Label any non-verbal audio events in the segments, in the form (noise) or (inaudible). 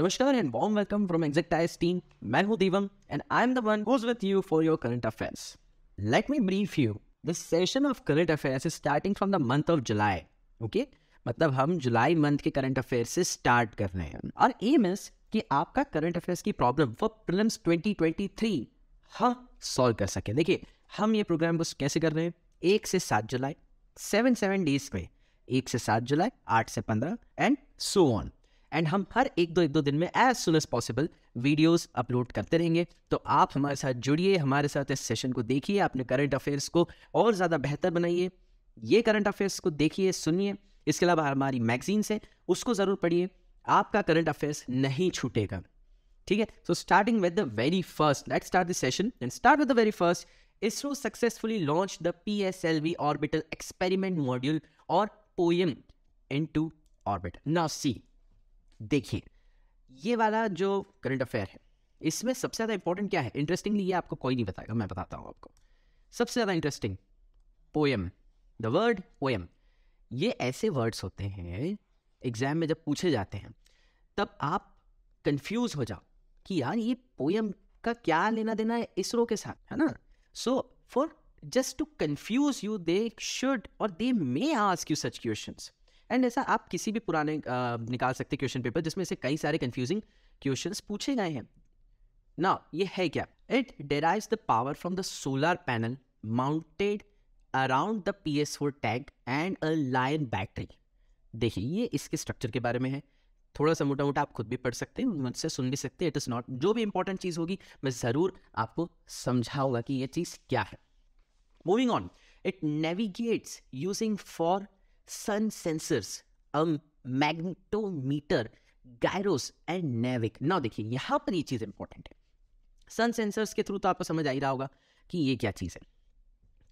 नमस्कार and warm welcome from एग्जेक्टाइज team मैं हूं Divam and I am the one who's with you for your current affairs let me brief you the session of current affairs is starting from the month of July okay मतलब हम जुलाई month के current affair से start कर रहे हैं और aim is कि आपका करंट अफेयर्स की प्रॉब्लम फॉर प्रिलम्स 2023 हम सॉल्व कर सके देखिए हम ये प्रोग्राम को कैसे कर रहे हैं एक से सात जुलाई सेवन सेवन डेज पे एक से सात जुलाई आठ से पंद्रह एंड सो ऑन एंड हम हर एक दो एक दो दिन में as soon as possible videos upload करते रहेंगे तो आप हमारे साथ जुड़िए हमारे साथ इस सेशन को देखिए अपने करंट अफेयर्स को और ज़्यादा बेहतर बनाइए ये करंट अफेयर्स को देखिए सुनिए इसके अलावा हमारी मैगजीन्स हैं उसको ज़रूर पढ़िए आपका करंट अफेयर्स नहीं छूटेगा ठीक है so starting with the very first let start the session and start with the very first ISRO successfully launch the P S L V orbital experiment module और or into orbit now see देखिए ये वाला जो current affair है इसमें सबसे ज़्यादा important क्या है इंटरेस्टिंगली ये आपको कोई नहीं बताएगा मैं बताता हूँ आपको सबसे ज़्यादा interesting poem the word poem ये ऐसे वर्ड्स होते हैं एग्ज़ाम में जब पूछे जाते हैं तब आप कंफ्यूज हो जाओ कि यार ये पोएम का क्या लेना देना है इसरो के साथ है ना so for just to confuse you they should और they may ask you such questions and ऐसा आप किसी भी पुराने आ, निकाल सकते क्वेश्चन पेपर जिसमें से कई सारे कंफ्यूजिंग क्वेश्चन पूछे गए हैं ना ये है क्या it derive the power from the solar panel mounted around the P S four tag and a line battery देखिए ये इसके स्ट्रक्चर के बारे में है थोड़ा सा मोटा मोटा आप खुद भी पढ़ सकते हैं मुझसे सुन भी सकते हैं इट इज़ नॉट जो भी इंपॉर्टेंट चीज़ होगी मैं ज़रूर आपको समझाऊंगा कि ये चीज़ क्या है moving on it navigates using four sun sensors um magnetometer, gyros and NavIC ना देखिए यहाँ पर ये चीज़ इंपॉर्टेंट है सन सेंसर्स के थ्रू तो आपको समझ आ ही रहा होगा कि ये क्या चीज़ है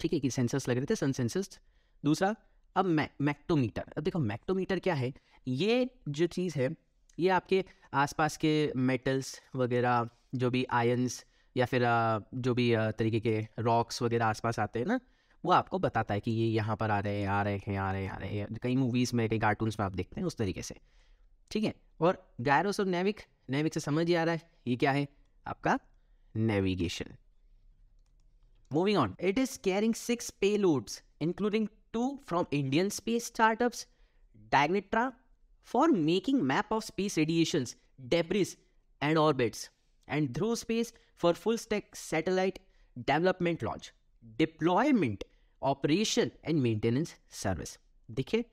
ठीक है कि सेंसर्स लग रहे थे सन सेंसर्स दूसरा अब मैक्टोमीटर अब देखो मैक्टोमीटर क्या है ये जो चीज़ है ये आपके आसपास के मेटल्स वगैरह जो भी आयंस या फिर जो भी तरीके के रॉक्स वगैरह आसपास आते हैं ना वो आपको बताता है कि ये यहाँ पर आ रहे हैं आ रहे हैं आ रहे हैं आ रहे हैं कई मूवीज़ में कई कार्टून्स में आप देखते हैं उस तरीके से ठीक है और गायरोस और नेविक नेविक से समझ ही आ रहा है ये क्या है आपका navigation moving on it is carrying six payloads including two from Indian space startups Digantara for making map of space radiation debris and orbits and Dhruva space for full stack satellite development launch deployment operation and maintenance service देखिए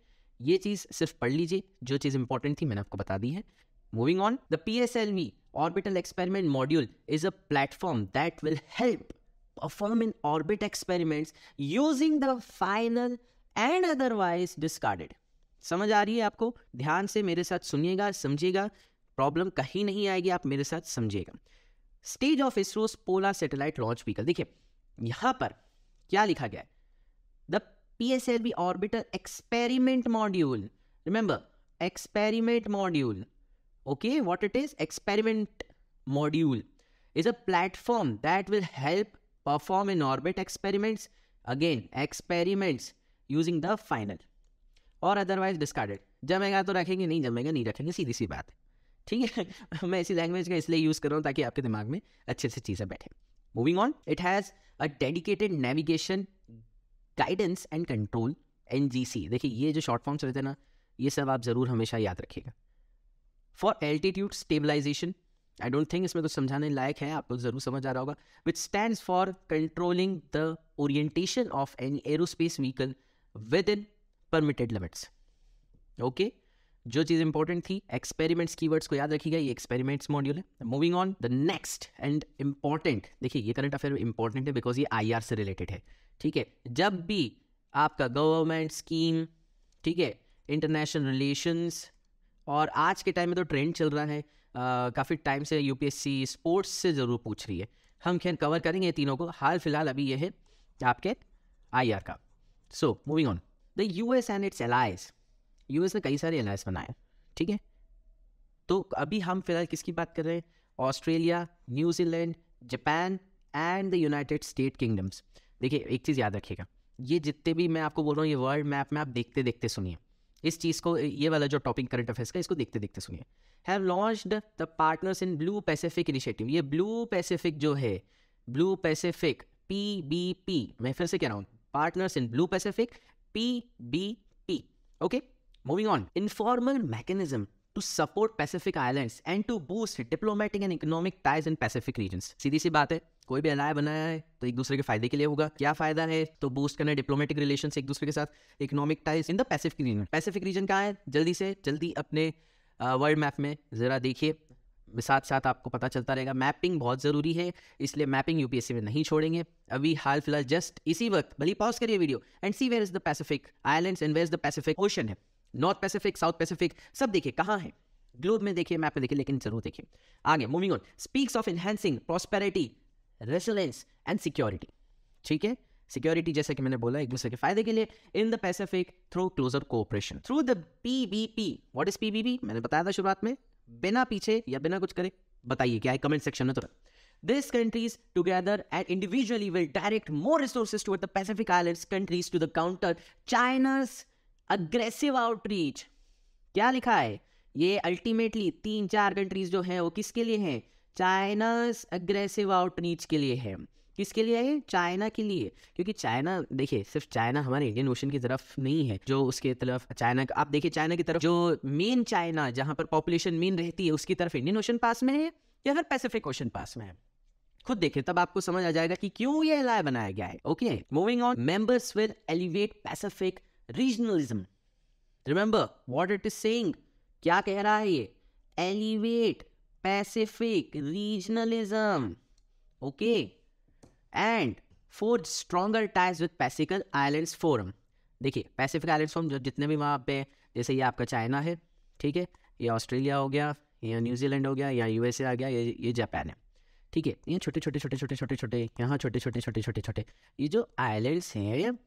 ये चीज़ सिर्फ पढ़ लीजिए जो चीज़ important थी मैंने आपको बता दी है moving on the P S L V orbital experiment module is a platform that will help perform in orbit experiment using the final and otherwise discarded समझ आ रही है आपको ध्यान से मेरे साथ सुनिएगा समझिएगा प्रॉब्लम कहीं नहीं आएगी आप मेरे साथ समझिएगा stage of ISRO polar satellite launch vehicle देखिए यहाँ पर क्या लिखा गया है PSLV orbital experiment module. Remember, experiment module. Okay, what it is? Experiment module is a platform that will help perform in orbit experiments. Again, experiments using the final or otherwise discarded. जमेगा तो रखेंगे नहीं जमेगा नहीं रखेंगे सीधी सी बात ठीक है मैं इसी लैंग्वेज का इसलिए यूज़ कर रहा हूँ ताकि आपके दिमाग में अच्छे से चीज़ें बैठे moving on it has a dedicated navigation guidance and control an देखिए ये जो शॉर्ट फॉर्म्स रहते हैं ना ये सब आप ज़रूर हमेशा याद रखिएगा for altitude stabilization I don't think इसमें कुछ तो समझाने लायक है आपको ज़रूर समझ आ रहा होगा which stand for controlling the orientation of an aerospace vehicle within permitted limits okay जो चीज़ इंपॉर्टेंट थी एक्सपेरिमेंट्स कीवर्ड्स को याद रखिएगा ये एक्सपेरिमेंट्स मॉड्यूल है moving on the next and important देखिए ये करंट अफेयर इंपॉर्टेंट है बिकॉज ये आई से रिलेटेड है ठीक है जब भी आपका गवर्नमेंट स्कीम ठीक है इंटरनेशनल रिलेशंस और आज के टाइम में तो ट्रेंड चल रहा है काफ़ी टाइम से यूपीएससी स्पोर्ट्स से ज़रूर पूछ रही है हम खैर कवर करेंगे तीनों को हाल फिलहाल अभी यह है आपके आई का so moving on the U S and its allies यू ने कई सारे एलाइज बनाए ठीक है तो अभी हम फिलहाल किसकी बात कर रहे हैं Australia New Zealand Japan and the United state kingdoms देखिए एक चीज़ याद रखिएगा ये जितने भी मैं आपको बोल रहा हूँ ये वर्ल्ड मैप में आप देखते देखते सुनिए इस चीज़ को ये वाला जो टॉपिक करंट अफेयर्स का इसको देखते देखते सुनिए have launched the partners in Blue Pacific initiative ये ब्लू पैसिफिक जो है Blue Pacific P B P मैं फिर से कह रहा हूँ partners in Blue Pacific P B P okay moving on informal mechanism to support Pacific Islands and to boost diplomatic and economic ties in Pacific regions. सीधी सी बात है कोई भी अलाय बनाया है तो एक दूसरे के फायदे के लिए होगा क्या फायदा है तो बूस्ट करना डिप्लोमेटिक रिलेशन एक दूसरे के साथ economic ties in the Pacific region Pacific region कहाँ है जल्दी से जल्दी अपने वर्ल्ड मैप में ज़रा देखिए साथ साथ आपको पता चलता रहेगा मैपिंग बहुत ज़रूरी है इसलिए मैपिंग यूपीएससी में नहीं छोड़ेंगे अभी हाल फिलहाल जस्ट इसी वक्त भली पॉज करिए video and see where is the Pacific Islands and where is the Pacific Ocean है नॉर्थ पैसिफिक साउथ पैसिफिक सब देखिए कहाँ है ग्लोब में देखिए मैप में देखिए लेकिन जरूर देखिए आगे moving on speaks of enhancing prosperity resilience and security ठीक है सिक्योरिटी जैसे कि मैंने बोला एक दूसरे के फायदे के लिए in the Pacific through closer cooperation through the P what is P मैंने बताया था शुरुआत में बिना पीछे या बिना कुछ करे बताइए क्या है कमेंट सेक्शन में तुरंत this countries together and individually will direct more resources to the Pacific Islands countries to the counter China's aggressive outreach क्या लिखा है ये अल्टीमेटली तीन चार कंट्रीज जो है वो किसके लिए हैं चाइनाज अग्रेसिव आउटरीच के लिए है किसके लिए है चाइना के लिए क्योंकि चाइना देखिए सिर्फ चाइना हमारे इंडियन ओशन की तरफ नहीं है जो उसके तरफ चाइना आप देखिए चाइना की तरफ जो मेन चाइना जहाँ पर पॉपुलेशन मेन रहती है उसकी तरफ इंडियन ओशन पास में है या फिर पैसिफिक ओशन पास में है खुद देखिए तब आपको समझ आ जाएगा कि क्यों ये लाय बनाया गया है okay moving on members will elevate Pacific regionalism remember what it is saying क्या कह रहा है ये elevate Pacific regionalism. Okay. And fourth stronger ties with Pacific Islands Forum. देखिए पैसिफिक आइलैंड्स फोरम जो जितने भी वहाँ पे जैसे ये आपका चाइना है ठीक है ये ऑस्ट्रेलिया हो गया या न्यूजीलैंड हो गया या यूएसए आ गया ये ये जापान है ठीक है ये छोटे छोटे छोटे छोटे छोटे छोटे यहाँ छोटे छोटे छोटे छोटे छोटे ये जो आइलैंड्स हैं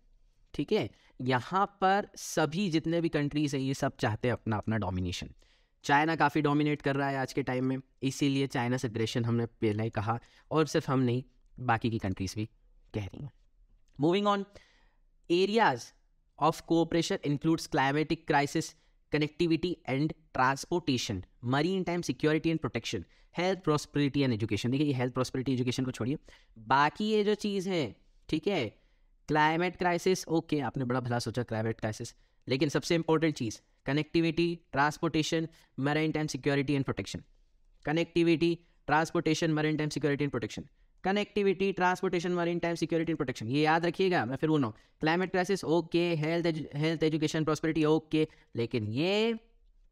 ठीक है यहाँ पर सभी जितने भी कंट्रीज हैं ये सब चाहते हैं अपना अपना डोमिनेशन चाइना काफ़ी डोमिनेट कर रहा है आज के टाइम में इसीलिए चाइना से डिप्रेशन हमने पहले ही कहा और सिर्फ हम नहीं बाकी की कंट्रीज़ भी कह रही हैं moving on areas of cooperation includes climatic crisis connectivity and transportation maritime security and protection health prosperity and education देखिए ये हेल्थ प्रॉस्पेरिटी एजुकेशन को छोड़िए बाकी ये जो चीज़ है ठीक है क्लाइमेट क्राइसिस ओके आपने बड़ा भला सोचा क्लाइमेट क्राइसिस लेकिन सबसे इंपॉर्टेंट चीज़ connectivity transportation maritime security and protection connectivity transportation maritime security and protection connectivity transportation maritime security and protection ये याद रखिएगा मैं फिर बोल रहा हूँ climate crisis okay health health education prosperity okay लेकिन ये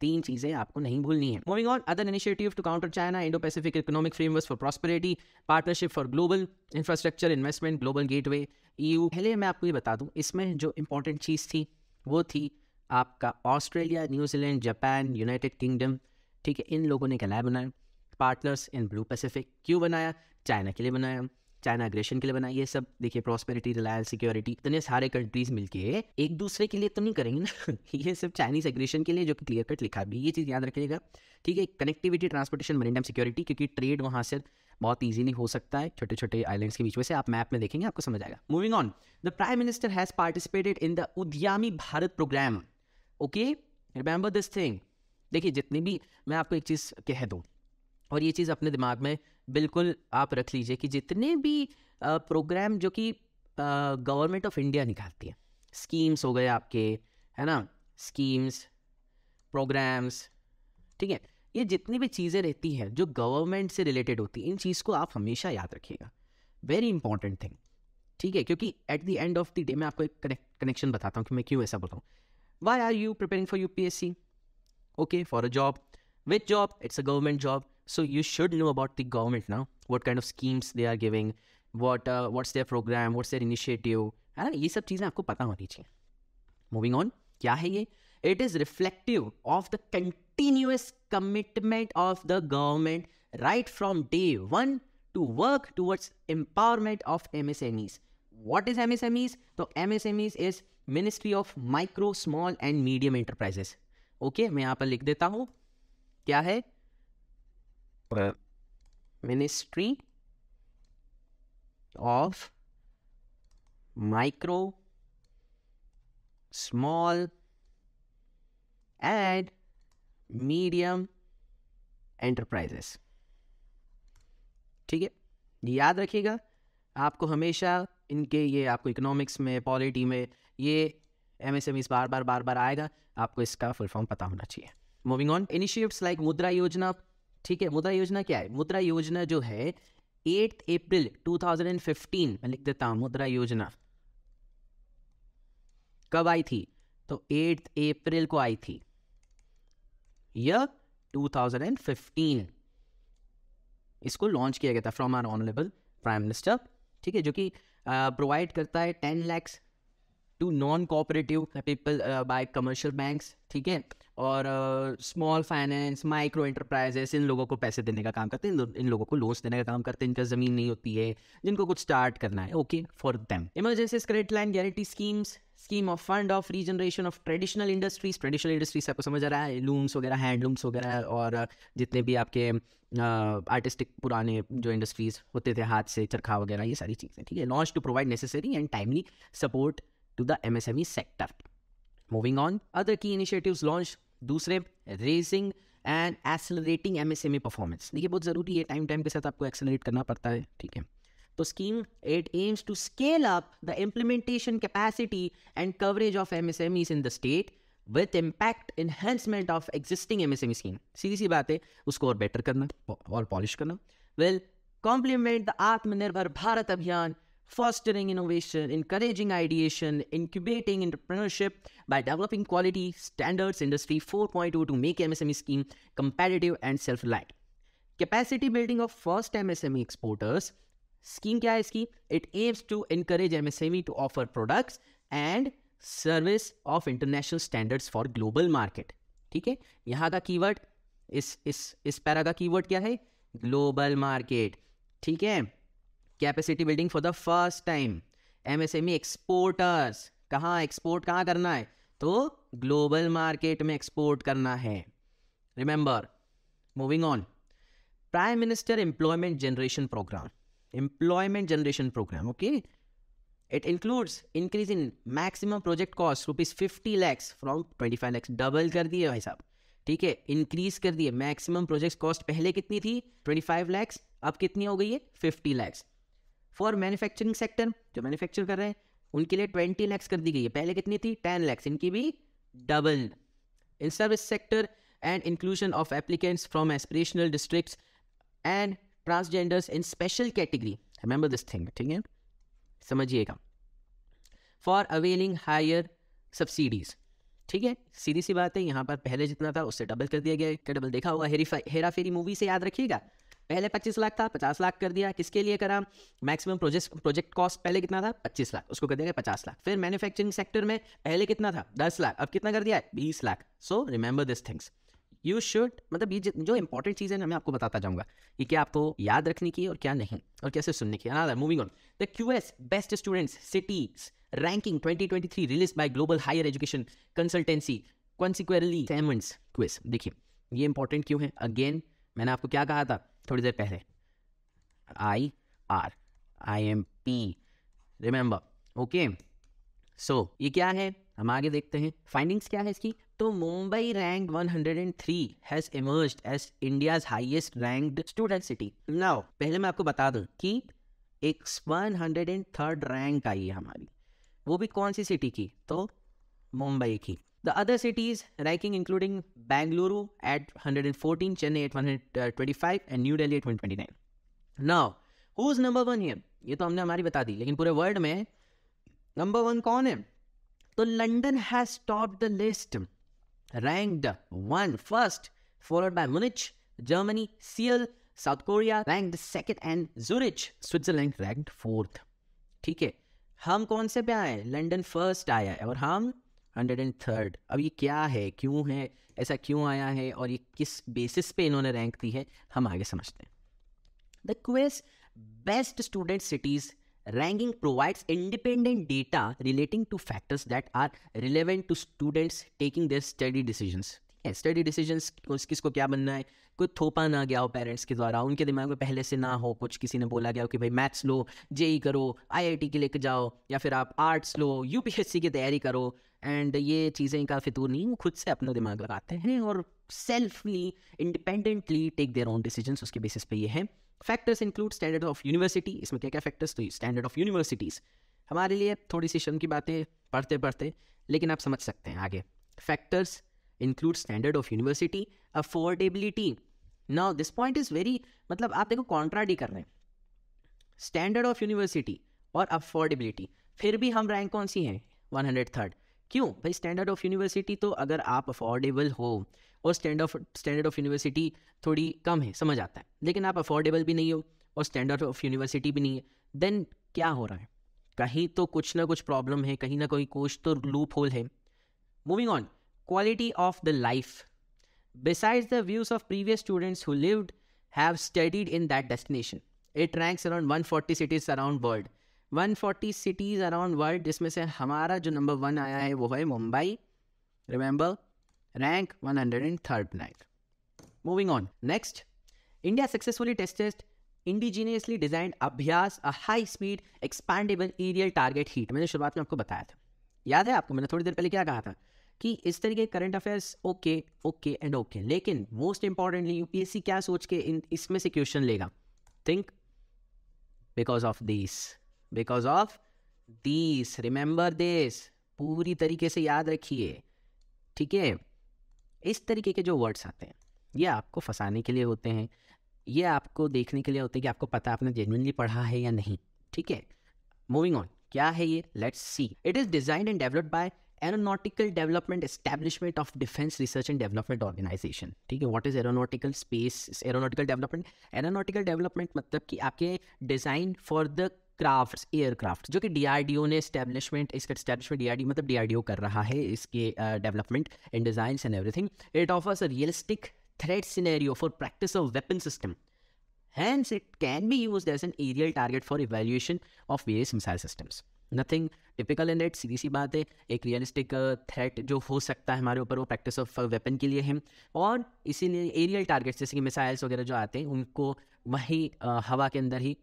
तीन चीजें आपको नहीं भूलनी है moving on other initiative to counter China Indo Pacific economic framework for prosperity partnership for global infrastructure investment global gateway यू पहले मैं आपको ये बता दूं इसमें जो इंपॉर्टेंट चीज़ थी वो थी आपका Australia New Zealand Japan United kingdom ठीक है इन लोगों ने कलाया बनाया पार्टनर्स इन ब्लू पैसिफिक क्यों बनाया चाइना के लिए बनाया चाइना अग्रेशन के लिए बनाई है सब देखिए प्रॉस्पेरिटी रिलायंस सिक्योरिटी इतने सारे कंट्रीज मिलके एक दूसरे के लिए तो नहीं करेंगे ना (laughs) ये सब चाइनीज एग्रेशन के लिए जो कि क्लियर कट लिखा भी ये चीज़ याद रखिएगा ठीक है कनेक्टिविटी ट्रांसपोर्टेशन मरीन सिक्योरिटी क्योंकि ट्रेड वहाँ से बहुत ईजिली हो सकता है छोटे छोटे आइलैंड्स के बीच में से आप मैप में देखेंगे आपको समझ आएगा moving on the prime minister has participated in the Udyami Bharat programme okay remember this thing देखिए जितनी भी मैं आपको एक चीज़ कह दूँ और ये चीज़ अपने दिमाग में बिल्कुल आप रख लीजिए कि जितने भी प्रोग्राम जो कि गवर्नमेंट ऑफ इंडिया निकालती है स्कीम्स हो गए आपके है ना स्कीम्स प्रोग्राम्स ठीक है ये जितनी भी चीज़ें रहती हैं जो गवर्नमेंट से रिलेटेड होती हैं इन चीज़ को आप हमेशा याद रखिएगा वेरी इंपॉर्टेंट थिंग ठीक है क्योंकि at the end of the day मैं आपको एक कनेक्शन बताता हूँ कि मैं क्यों ऐसा बोल रहा हूँ why are you preparing for U P S C okay for a job with job it's a government job So you should know about the government now, what kind of schemes they are giving, what uh, what's their program, what's their initiative, है ना ये सब चीज़ें आपको पता होनी चाहिए moving on क्या है ये it is reflective of the continuous commitment of the government right from day one to work towards empowerment of M S M Es what is M S M Es तो M S M Es is ministry of micro small and medium enterprises okay मैं यहाँ पर लिख देता हूँ क्या है ministry of micro small and medium enterprises ठीक है याद रखिएगा आपको हमेशा इनके ये आपको इकोनॉमिक्स में पॉलिटी में ये एम एस एम इस बार बार बार बार आएगा आपको इसका फुल फॉर्म पता होना चाहिए मूविंग ऑन इनिशिएट्स लाइक मुद्रा योजना ठीक है मुद्रा योजना क्या है मुद्रा योजना जो है एट अप्रैल 2015 मैं लिख देता हूं मुद्रा योजना कब आई थी तो एट अप्रैल को आई थी यह 2015 इसको लॉन्च किया गया था from our honourable prime minister ठीक है जो कि प्रोवाइड करता है ten lakhs to non cooperative people by commercial banks ठीक है और स्मॉल फाइनेंस माइक्रो इंटरप्राइजेस इन लोगों को पैसे देने का काम करते हैं इन, लोगों को लोन्स देने का काम करते हैं इनका ज़मीन नहीं होती है जिनको कुछ स्टार्ट करना है okay for them emergency credit line guarantee schemes scheme of fund of regeneration of traditional industries traditional industries आपको समझ आ रहा है लूम्स वगैरह हैंडलूम्स वगैरह और जितने भी आपके आर्टिस्टिक पुराने जो इंडस्ट्रीज होते थे हाथ से चरखा वगैरह ये सारी चीज़ें ठीक है launch to provide necessary and timely support to the M S M E sector moving on other key initiative launch दूसरे raising and accelerating M S M E performance देखिए बहुत ज़रूरी है टाइम टाइम के साथ आपको एक्सेलरेट करना पड़ता है ठीक है तो scheme it aims to scale up the implementation capacity and coverage of M S M Es in the state with impact enhancement of existing M S M E scheme सीधी सी बात है उसको और बेटर करना और पॉलिश करना will complement the आत्मनिर्भर भारत अभियान fostering innovation, encouraging ideation, incubating entrepreneurship by developing quality standards Industry 4.0 to make MSME scheme competitive and self-reliant. Capacity building of first MSME exporters. Scheme kya hai ski? It aims to encourage MSME to offer products and service of international standards for global market. ठीक है यहाँ का keyword इस इस इस para का keyword क्या है ग्लोबल मार्केट ठीक है capacity building for the first time MSME exporters कहाँ एक्सपोर्ट कहाँ करना है तो ग्लोबल मार्केट में एक्सपोर्ट करना है remember moving on prime minister employment generation programme employment generation programme okay it includes increase in maximum project cost rupees fifty lakhs from twenty five lakhs double कर दिए भाई साहब ठीक है इंक्रीज कर दिए मैक्सिमम प्रोजेक्ट कॉस्ट पहले कितनी थी ट्वेंटी फाइव लैक्स अब कितनी हो गई है fifty lakhs for manufacturing sector जो मैन्युफैक्चर कर रहे हैं उनके लिए ट्वेंटी लैक्स कर दी गई है पहले कितनी थी टेन लैक्स इनकी भी double in service sector and inclusion of applicants from aspirational district and transgenders in special category remember this thing ठीक है समझिएगा फॉर अवेलिंग हायर सब्सिडीज ठीक है सीधी सी बात है यहाँ पर पहले जितना था उससे डबल कर दिया गया क्या डबल देखा होगा हेरा फेरी मूवी से याद रखिएगा पहले 25 लाख था 50 लाख कर दिया किसके लिए करा मैक्सिमम प्रोजेक्ट प्रोजेक्ट कॉस्ट पहले कितना था 25 लाख उसको कर दिया 50 लाख फिर मैन्युफैक्चरिंग सेक्टर में पहले कितना था 10 लाख अब कितना कर दिया है बीस lakh so remember this things you should मतलब ये जो इंपॉर्टेंट चीज़ है ना मैं आपको बताता जाऊंगा कि क्या आपको याद रखने की और क्या नहीं और कैसे सुनने की another moving on the Q S best students cities ranking 2023 release by global higher education consultancy कॉन्सिक्वेरली क्विज देखिए ये इंपॉर्टेंट क्यों है अगेन मैंने आपको क्या कहा था थोड़ी देर पहले I R I M P remember okay so ये क्या है हम आगे देखते हैं फाइंडिंग्स क्या है इसकी तो Mumbai rank 103 has emerged as India's highest ranked student city now पहले मैं आपको बता दूं कि एक one hundred and third rank आई है हमारी वो भी कौन सी सिटी की तो मुंबई की The other cities ranking including Bangalore at 114, Chennai at 125, and New Delhi at 129. Now, who's number one here? ये तो हमने हमारी बता दी लेकिन पूरे वर्ल्ड में नंबर वन कौन है तो London has top the list ranked one first followed by Munich Germany Seoul South Korea ranked second and Zurich Switzerland ranked fourth ठीक है हम कौन से पे आए लंडन फर्स्ट आया है और हम हंड्रेड एंड थर्ड अब ये क्या है क्यों है ऐसा क्यों आया है और ये किस बेसिस पे इन्होंने रैंक दी है हम आगे समझते हैं the quest best student cities ranking provides independent data relating to factors that are relevant to students taking their study decisions study decision किसको क्या बनना है कुछ थोपा ना गया हो पेरेंट्स के द्वारा उनके दिमाग में पहले से ना हो कुछ किसी ने बोला गया हो कि भाई मैथ्स लो जे e करो आईआईटी के लेके जाओ या फिर आप आर्ट्स लो यूपीएससी की तैयारी करो एंड ये चीज़ें का फितूर नहीं वो खुद से अपना दिमाग लगाते हैं और selfly independently take their own decision उसके बेसिस पे ये है factors include standard of university इसमें क्या क्या फैक्टर्स तो स्टैंडर्ड ऑफ यूनिवर्सिटीज़ हमारे लिए थोड़ी सी शर्म की बातें पढ़ते पढ़ते लेकिन आप समझ सकते हैं आगे factors include standard of university affordability now this point is very मतलब आप देखो कॉन्ट्राड ही कर रहे हैं स्टैंडर्ड ऑफ यूनिवर्सिटी और अफोर्डेबिलिटी फिर भी हम रैंक कौन सी हैं वन हंड्रेड थर्ड क्यों भाई स्टैंडर्ड ऑफ यूनिवर्सिटी तो अगर आप अफोर्डेबल हो और stand of standard of university थोड़ी कम है समझ आता है लेकिन आप अफोर्डेबल भी नहीं हो और स्टैंडर्ड ऑफ यूनिवर्सिटी भी नहीं है देन क्या हो रहा है कहीं तो कुछ ना कुछ प्रॉब्लम है कहीं ना कहीं कुछ तो लूप होल है मूविंग ऑन quality of the life. Besides the views of previous students who lived, have studied in that destination. It ranks around 140 cities around world. 140 cities around world जिसमें से हमारा जो नंबर वन आया है वो है Mumbai remember rank 103rd rank moving on next India successfully tested indigenously design Abhyas a high speed expendable aerial target HEAT मैंने शुरुआत में आपको बताया था याद है आपको मैंने थोड़ी देर पहले क्या कहा था कि इस तरीके current affairs okay okay and okay लेकिन मोस्ट इंपॉर्टेंटली यूपीएससी क्या सोच के इन इसमें से क्वेश्चन लेगा think because of this because of this remember this पूरी तरीके से याद रखिए ठीक है इस तरीके के जो वर्ड्स आते हैं ये आपको फंसाने के लिए होते हैं ये आपको देखने के लिए होते हैं कि आपको पता आपने जेनुअनली पढ़ा है या नहीं ठीक है मूविंग ऑन क्या है ये let's see it is designed and developed by aeronautical development establishment of defence research and development organisation ठीक है what is aeronautical space aeronautical development aeronautical development मतलब कि आपके design for the craft aircraft जो कि डीआरडीओ ने establishment इसका establishment DRDO मतलब डीआरडीओ कर रहा है इसके development in design and everything it offers a realistic threat scenario for practice of weapon system hands it can be use as an aerial target for evaluation of various missile systems nothing typical in that सीधी सी बात है एक realistic threat uh, जो हो सकता है हमारे ऊपर वो प्रैक्टिस ऑफ वेपन के लिए है और इसीलिए एरियल टारगेट्स जैसे कि मिसाइल्स वगैरह जो आते हैं उनको वही uh, हवा के अंदर ही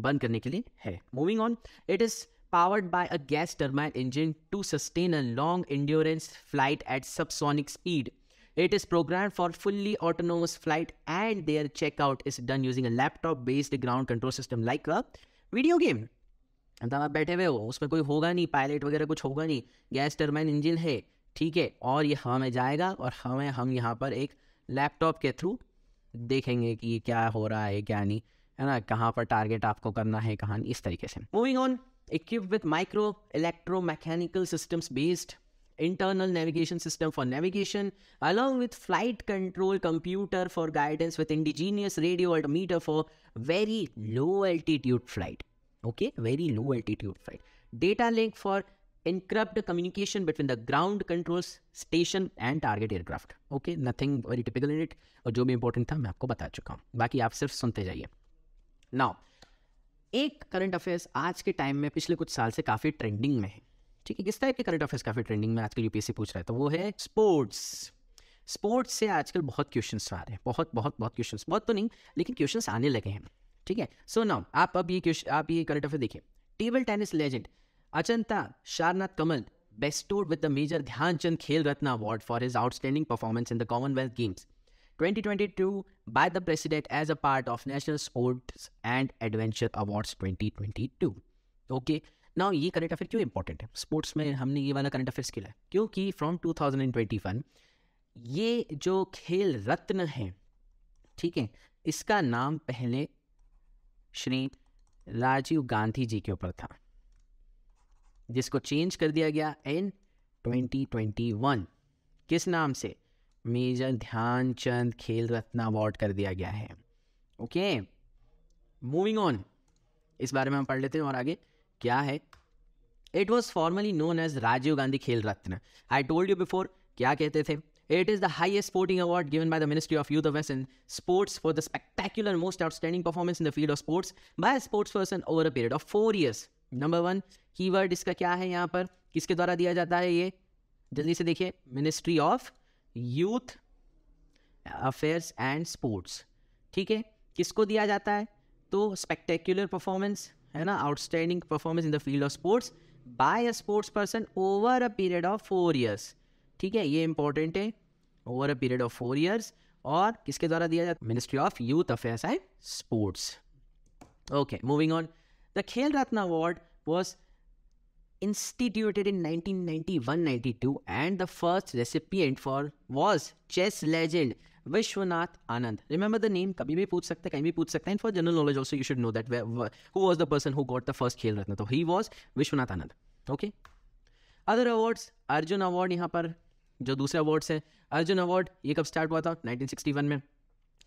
बंद करने के लिए है moving on it is powered by a gas turbine engine to sustain a long endurance flight at subsonic speed it is programme for fully autonomous flight and their checkout is done using a laptop based ground control system like a video game मतलब आप बैठे हुए हो उसमें कोई होगा नहीं pilot वगैरह कुछ होगा नहीं गैस टर्माइन इंजन है ठीक है और ये हवा में जाएगा और हमें हम यहाँ पर एक लैपटॉप के थ्रू देखेंगे कि ये क्या हो रहा है क्या नहीं है ना कहाँ पर टारगेट आपको करना है कहाँ इस तरीके से moving on equip with micro electro mechanical systems based internal navigation system for navigation along with flight control computer for guidance with indigenous radio altimeter for very low altitude flight okay very low altitude flight data link for encrypt communication between the ground control station and target aircraft okay nothing very typical in it और जो भी important था मैं आपको बता चुका हूँ बाकी आप सिर्फ सुनते जाइए नाउ एक करंट अफेयर्स आज के टाइम में पिछले कुछ साल से काफ़ी ट्रेंडिंग में है ठीक है किस टाइप के करंट अफेयर्स काफ़ी ट्रेंडिंग में आजकल यूपीएससी पूछ रहा है तो वो है स्पोर्ट्स स्पोर्ट्स से आजकल बहुत क्वेश्चन आ रहे हैं बहुत बहुत बहुत क्वेश्चन बहुत तो नहीं लेकिन क्वेश्चन आने लगे हैं ठीक है सो नाउ आप अब ये क्वेश्चन आप ये करंट अफेयर देखिए table tennis legend Achanta Sharath Kamal bestowed with the major Dhyan Chand Khel Ratna award for his outstanding performance in the Commonwealth Games 2022 by the president as a part of national sports and adventure awards 2022 okay now ये current affair क्यों important है sports में हमने ये वाला current affairs किया क्योंकि from to ये जो खेल रत्न है ठीक है इसका नाम पहले श्री राजीव गांधी जी के ऊपर था जिसको चेंज कर दिया गया इन 2021 किस नाम से मेजर ध्यानचंद खेल रत्न अवार्ड कर दिया गया है ओके मूविंग ऑन इस बारे में हम पढ़ लेते हैं और आगे क्या है it was formerly known as Rajiv Gandhi Khel Ratna I told you before क्या कहते थे It is the highest sporting award given by the Ministry of Youth Affairs and Sports for the spectacular most outstanding performance in the field of sports by a sports person over a period of four years. Number one keyword इसका क्या है यहाँ पर किसके द्वारा दिया जाता है ये जल्दी से देखिए ministry of youth affairs and sports ठीक है किसको दिया जाता है तो स्पेक्टेकुलर परफॉर्मेंस है ना outstanding performance in the field of sports by a sports person over a period of four years ठीक है ये इंपॉर्टेंट है over a period of four years और किसके द्वारा दिया जाता है ministry of youth affairs and sports okay moving on the Khel Ratna award was instituted in 1991 92 and the first recipient for was chess legend Vishwanath Anand remember the name कभी भी पूछ सकते हैं कहीं भी पूछ सकते हैं for general knowledge also you should know that who was the person who got the first Khel Ratna तो he was Vishwanath Anand okay other awards Arjun award यहाँ पर जो दूसरे अवार्ड्स हैं अर्जुन अवार्ड ये कब स्टार्ट हुआ था 1961 में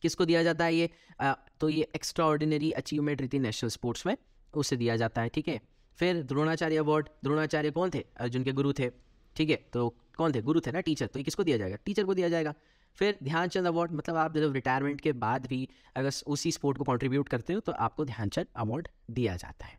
किसको दिया जाता है ये आ, तो ये एक्स्ट्रा ऑर्डिनरी अचीवमेंट रही थी नेशनल स्पोर्ट्स में उसे दिया जाता है ठीक है फिर द्रोणाचार्य अवार्ड द्रोणाचार्य कौन थे अर्जुन के गुरु थे ठीक है तो कौन थे गुरु थे ना टीचर तो ये किसको दिया जाएगा टीचर को दिया जाएगा फिर ध्यानचंद अवार्ड मतलब आप जब रिटायरमेंट के बाद भी अगर उसी स्पोर्ट को कॉन्ट्रीब्यूट करते हो तो आपको ध्यानचंद अवार्ड दिया जाता है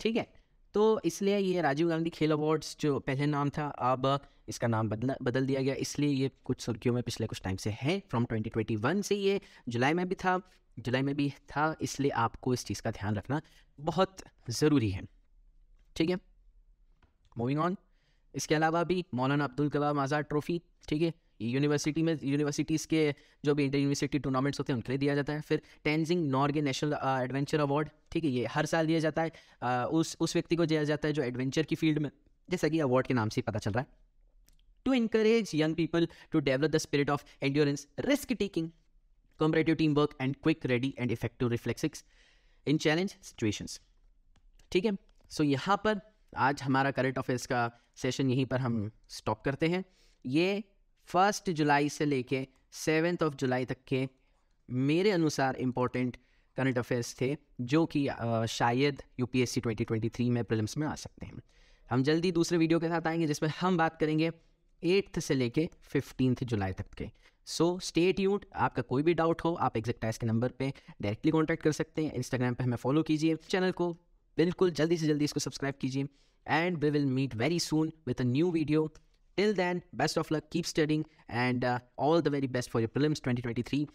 ठीक है तो इसलिए ये राजीव गांधी खेल अवार्ड्स जो पहले नाम था अब इसका नाम बदला बदल दिया गया इसलिए ये कुछ सुर्खियों में पिछले कुछ टाइम से है फ्रॉम 2021 से ये जुलाई में भी था जुलाई में भी था इसलिए आपको इस चीज़ का ध्यान रखना बहुत ज़रूरी है ठीक है मूविंग ऑन इसके अलावा भी मौलाना अब्दुल कलाम आज़ाद ट्रॉफ़ी ठीक है यूनिवर्सिटी में यूनिवर्सिटीज़ के जो भी इंटर यूनिवर्सिटी टूर्नामेंट्स होते हैं उनके लिए दिया जाता है फिर Tenzing Norgay national adventure award ठीक है ये हर साल दिया जाता है आ, uh, उस उस व्यक्ति को दिया जाता है जो एडवेंचर की फील्ड में जैसा कि अवार्ड के नाम से पता चल रहा है to encourage young people to develop the spirit of endurance risk taking cooperative teamwork and quick ready and effective reflexes in challenge situations ठीक है सो यहाँ पर आज हमारा करंट अफेयर्स का सेशन यहीं पर हम स्टॉप करते हैं ये फर्स्ट जुलाई से लेके सेवेंथ ऑफ जुलाई तक के मेरे अनुसार इम्पोर्टेंट करंट अफेयर्स थे जो कि शायद यूपीएससी 2023 में प्रिलिम्स में आ सकते हैं हम जल्दी दूसरे वीडियो के साथ आएंगे जिसमें हम बात करेंगे एट्थ से लेके फिफ्टीथ जुलाई तक के सो स्टे ट्यून्ड आपका कोई भी डाउट हो आप एग्जैक्ट टाइस के नंबर पे डायरेक्टली कॉन्टैक्ट कर सकते हैं इंस्टाग्राम पे हमें फॉलो कीजिए चैनल को बिल्कुल जल्दी से जल्दी इसको सब्सक्राइब कीजिए and we will meet very soon with a new video Till then, best of luck, keep studying, and uh, all the very best for your prelims 2023.